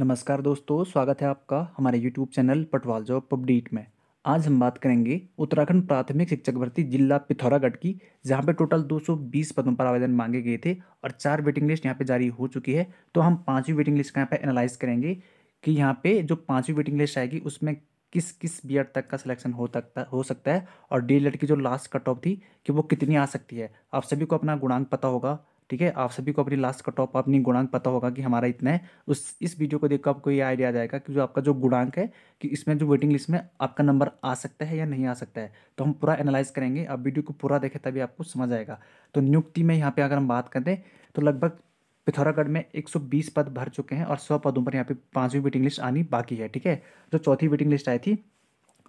नमस्कार दोस्तों स्वागत है आपका हमारे YouTube channel Patwal job update में आज हम बात करेंगे उत्तराखंड प्राथमिक शिक्षक भर्ती जिला पिथौरागढ़ की जहां पे टोटल 220 पदों पर आवेदन मांगे गए थे और चार वेटिंग लिस्ट यहां पे जारी हो चुकी है तो हम पांचवी वेटिंग लिस्ट का यहाँ पर एनालाइज करेंगे कि यहाँ पे जो पाँचवीं वेटिंग लिस्ट आएगी उसमें किस किस बी तक का सिलेक्शन हो सकता हो सकता है और डी की जो लास्ट कट ऑफ थी कि वो कितनी आ सकती है आप सभी को अपना गुणांक पता होगा ठीक है आप सभी को अपनी लास्ट का टॉप अपनी गुणांक पता होगा कि हमारा इतना है उस इस वीडियो को देखकर आपको ये आइडिया आ जाएगा कि जो आपका जो गुणांक है कि इसमें जो वेटिंग लिस्ट में आपका नंबर आ सकता है या नहीं आ सकता है तो हम पूरा एनालाइज करेंगे आप वीडियो को पूरा देखें तभी आपको समझ आएगा तो नियुक्ति में यहाँ पर अगर हम बात करें तो लगभग पिथौरागढ़ में 120 पद भर चुके हैं और 100 पदों पर यहाँ पे पांचवी वेटिंग लिस्ट आनी बाकी है ठीक है जो चौथी वेटिंग लिस्ट आई थी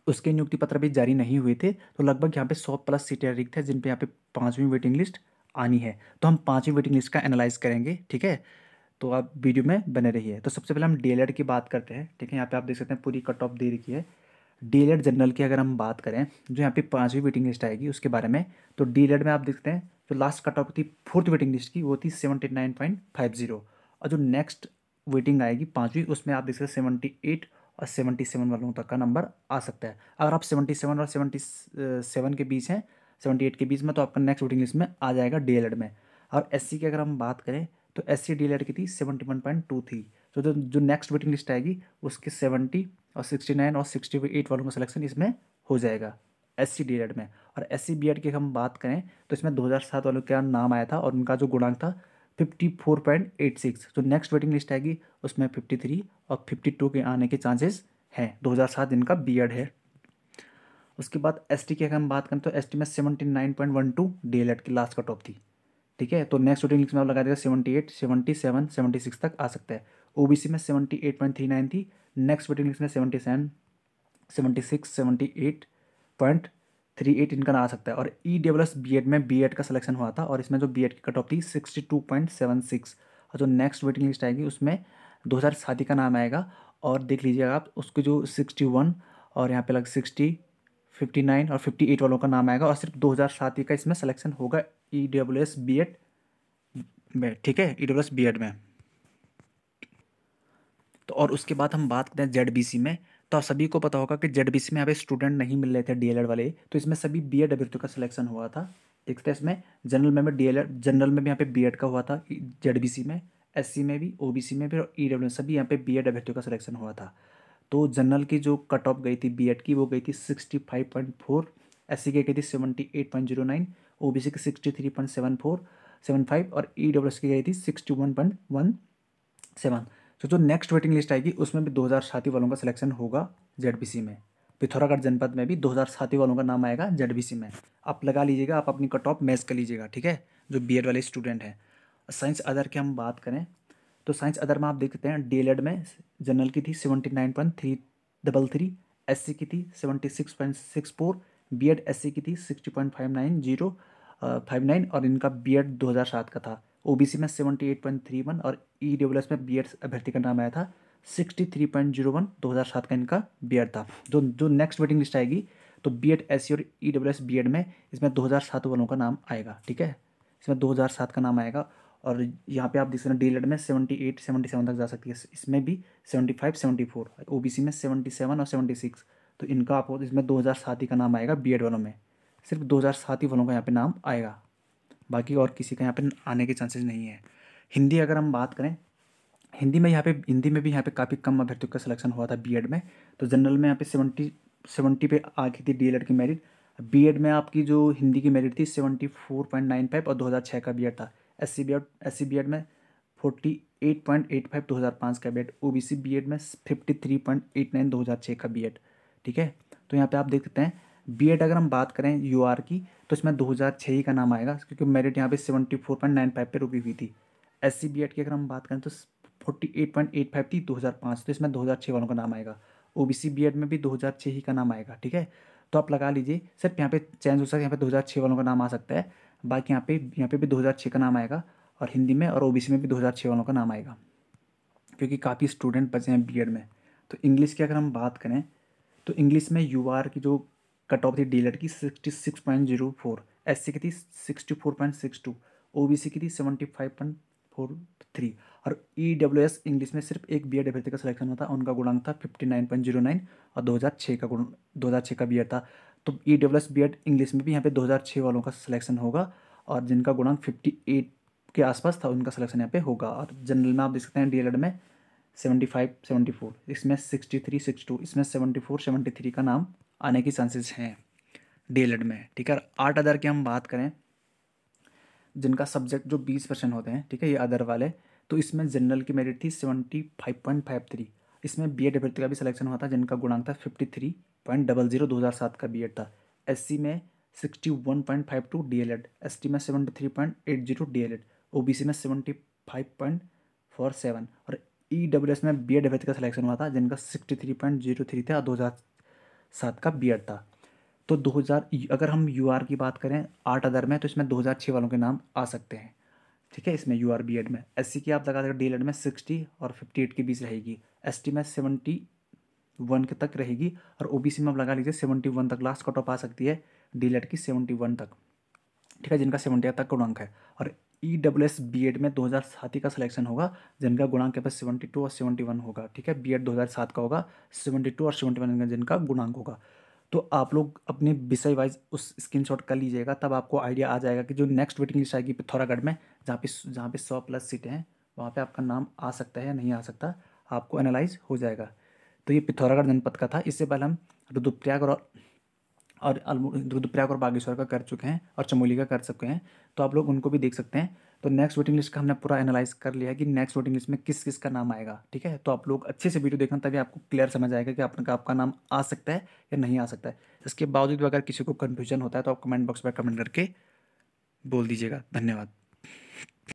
उसके नियुक्ति पत्र भी जारी नहीं हुए थे तो लगभग यहाँ पे 100 प्लस सीटें रिक्त है जिन पे यहाँ पे पांचवी वेटिंग लिस्ट आनी है तो हम पाँचवीं वेटिंग लिस्ट का एनालाइज करेंगे ठीक है तो आप वीडियो में बने रहिए तो सबसे पहले हम डी e की बात करते हैं ठीक है यहाँ पे आप देख सकते हैं पूरी कट ऑफ दे रखी है डी जनरल e की अगर हम बात करें जो यहाँ पे पाँचवीं वेटिंग लिस्ट आएगी उसके बारे में तो डी e में आप देखते हैं जो लास्ट कट ऑफ थी फोर्थ वेटिंग लिस्ट की वो थी seventy nine point five zero और जो नेक्स्ट वेटिंग आएगी पाँचवीं उसमें आप देख सकते हैं सेवेंटी एट और सेवेंटी सेवन वालों तक का नंबर आ सकता है अगर आप सेवेंटी सेवन और सेवेंटी सेवन के बीच हैं सेवेंटी एट के बीच में तो आपका नेक्स्ट वोटिंग लिस्ट में आ जाएगा डी e में और एस की अगर हम बात करें तो एस सी e की थी सेवेंटी वन पॉइंट टू थी तो जो जो नेक्स्ट वेटिंग लिस्ट आएगी उसके सेवेंटी और सिक्सटी नाइन और सिक्सटी एट वालों का सिलेक्शन इसमें हो जाएगा एस सी e में और एस सी की हम बात करें तो इसमें 2007 वालों का नाम आया था और उनका जो गुणांक था 54.86 जो नेक्स्ट वेटिंग लिस्ट आएगी उसमें 53 और 52 के आने के चांसेस हैं 2007 जिनका बी है उसके बाद एस टी की अगर हम बात करें तो एस टी में seventy nine point one two D El Ed की लास्ट कट ऑफ थी ठीक है तो नेक्स्ट वोटिंग लिस्ट में आप लगा देगा seventy eight seventy seven seventy six तक आ सकता है ओबीसी में seventy eight point three nine थी नेक्स्ट वोटिंग लिस्ट में seventy seven seventy six seventy eight point three eight इनका आ सकता है और ई एस बी एड में बी एड का सिलेक्शन हुआ था और इसमें जो बी एड की कट ऑफ थी sixty two point seven six और जो नेक्स्ट वेटिंग लिस्ट आएगी उसमें दो हज़ार शादी का नाम आएगा और देख लीजिएगा आप उसकी जो सिक्सटी वन और यहाँ पे लग सिक्सटी 59 और 58 वालों का नाम आएगा और सिर्फ 2007 ही का इसमें सिलेक्शन होगा E W S B Ed में ठीक है E W S B Ed में तो और उसके बाद हम बात करें जेड बी सी में तो आप सभी को पता होगा कि जेड बी सी में यहाँ स्टूडेंट नहीं मिल रहे थे डी एल एड वाले तो इसमें सभी बी एड अभ्यर्थियों का सिलेक्शन हुआ था एक तो इसमें जनरल में डी एल एड जनरल में भी यहाँ पे बी एड का हुआ था जेड बी सी में एस सी में भी ओ बी सी में भी और ई e डब्ल्यू सभी यहाँ पे बी एड अभ्यर्थियों का सिलेक्शन हुआ था तो जनरल की जो कट ऑफ गई थी बीएड की वो गई थी sixty five point four S की गई थी seventy eight point zero nine O B C की sixty three point seven four seven five और ई डब्ल्यू एस की गई थी sixty one point one seven तो जो नेक्स्ट वेटिंग लिस्ट आएगी उसमें भी दो हज़ार साथी वालों का सिलेक्शन होगा जेड बी सी में पिथौरागढ़ जनपद में भी दो हज़ार साथी वालों का नाम आएगा जेड बी सी में आप लगा लीजिएगा आप अपनी कट ऑफ मैच कर लीजिएगा ठीक है जो बी एड वाले स्टूडेंट हैं साइंस अदर की हम बात करें तो साइंस अदर में आप देख हैं डीएलएड e में जनरल की थी seventy nine point three double three S की थी seventy six point six four B Ed S की थी sixty point five nine zero five nine और इनका बी एड e दो हज़ार सात का था ओ बी सी में seventy eight point three one और ई डब्ल्यू एस में बी एड e अभ्यर्थी का नाम आया था sixty three point zero one दो हज़ार सात का इनका बी एड था जो जो नेक्स्ट वेटिंग लिस्ट आएगी तो बी एड एस सी और E W S B Ed में इसमें दो हज़ार सात वालों का नाम आएगा ठीक है इसमें दो हज़ार सात का नाम आएगा और यहाँ पे आप देख सकते हैं डी एड में सेवेंटी एट सेवेंटी सेवन तक जा सकती है इसमें भी seventy five seventy four O B C में सेवेंटी सेवन और सेवेंटी सिक्स तो इनका आपको इसमें दो हज़ार सात ही का नाम आएगा बी एड वालों में सिर्फ दो हज़ार सात ही वालों का यहाँ पे नाम आएगा बाकी और किसी का यहाँ पे आने के चांसेस नहीं है हिंदी अगर हम बात करें हिंदी में यहाँ पे हिंदी में भी यहाँ पे काफ़ी कम अभ्यर्थियों का सिलेक्शन हुआ था एड में तो जनरल में यहाँ पे सेवेंटी सेवेंटी पे आ गई थी एड e की मेरिट एड में आपकी जो हिंदी की मेरिट थी seventy four point nine five और दो हज़ार छः का एड था S C B Ed S C B Ed में forty eight point eight five दो हज़ार पाँच का B Ed O B C B Ed में fifty three point eight nine दो हज़ार छः का बी एड ठीक है तो यहाँ पे आप देख सकते हैं बी एड अगर हम बात करें यू आर की तो इसमें दो हज़ार छः ही का नाम आएगा क्योंकि मेरिट यहाँ पे seventy four point nine five पर रुकी हुई थी एस सी बी एड की अगर हम बात करें तो forty eight point eight five थी दो हज़ार पाँच तो इसमें दो हज़ार छः वालों का नाम आएगा O B C B Ed में भी दो हज़ार छः ही का नाम आएगा ठीक है तो आप लगा लीजिए सिर्फ यहाँ पे चेंज हो सकता है यहाँ पे दो हज़ार छः वालों का नाम आ सकता है बाकी यहाँ पे यहाँ पे भी 2006 का नाम आएगा और हिंदी में और ओबीसी में भी 2006 वालों का नाम आएगा क्योंकि काफ़ी स्टूडेंट बचे हैं बीएड में तो इंग्लिश की अगर हम बात करें तो इंग्लिश में यू आर की जो कट ऑफ थी डी की sixty six point zero four S C की थी sixty four point six two O B C की थी seventy five point four three और ई डब्ल्यू एस इंग्लिश में सिर्फ एक बी एड अभ्यर्थी का सिलेक्शन हुआ था उनका गुणांक था fifty nine point zero nine और दो हज़ार छः का गुण दो हज़ार छः का बी एड था तो E W S B Ed English में भी यहाँ पे 2006 वालों का सिलेक्शन होगा और जिनका गुणांक 58 के आसपास था उनका सिलेक्शन यहाँ पे होगा और जनरल में आप देख सकते हैं डीएलएड में 75 74 इसमें 63 62 इसमें 74 73 का नाम आने की चांसेस हैं डीएलएड में ठीक है आठ अदर की हम बात करें जिनका सब्जेक्ट जो बीस परसेंट होते हैं ठीक है ये अदर वाले तो इसमें जनरल की मेरिट थी seventy five point five three इसमें बी एड अभ्यर्थी का भी सिलेक्शन हुआ था जिनका गुणांक था fifty three point double zero दो हज़ार सात का बी एड था एस सी में sixty one point five two D El Ed S T में seventy three point eight zero D El Ed O B C में seventy five point four seven और E W S में B Ed का selection हुआ था जिनका sixty three point zero three था दो हज़ार सात का बी एड था तो दो हज़ार अगर हम यू आर की बात करें आठ हज़ार में तो इसमें दो हज़ार छः वालों के नाम आ सकते हैं ठीक है इसमें यू आर बी एड में एस सी की आप लगा सकते डी एल एड में सिक्सटी और फिफ्टी एट के बीच रहेगी एस टी में सेवेंटी वन के तक रहेगी और ओ में आप लगा लीजिए सेवेंटी वन तक लास्ट कट ऑफ आ सकती है डी की सेवेंटी वन तक ठीक है जिनका सेवेंटी तक गुणांक है और E W S B Ed में दो हज़ार सात ही का सिलेक्शन होगा जिनका गुणांक के पास सेवेंटी टू और सेवेंटी वन होगा ठीक है बी एड दो हज़ार सात का होगा सेवेंटी टू और सेवेंटी वन जिनका गुणांक होगा तो आप लोग अपने विषय वाइज उस शॉट कर लीजिएगा तब आपको आइडिया आ जाएगा कि जो नेक्स्ट वेटिंग लिस्ट आएगी पिथौरागढ़ में जहाँ पे जहाँ पे सौ प्लस सीटें हैं वहाँ पे आपका नाम आ सकता है या नहीं आ सकता आपको एनालाइज हो जाएगा तो ये पिथौरागढ़ जनपद का था इससे पहले हम रुद्रप्रयाग और और रुद्रप्रयाग और बागेश्वर का कर चुके हैं और चमोली का कर चुके हैं तो आप लोग उनको भी देख सकते हैं तो नेक्स्ट वेटिंग लिस्ट का हमने पूरा एनालाइज कर लिया है कि नेक्स्ट वेटिंग लिस्ट में किस किस का नाम आएगा ठीक है तो आप लोग अच्छे से वीडियो देखना तभी आपको क्लियर समझ आएगा कि आपका आपका नाम आ सकता है या नहीं आ सकता है इसके बावजूद भी अगर किसी को कन्फ्यूजन होता है तो आप कमेंट बॉक्स पर कमेंट करके बोल दीजिएगा धन्यवाद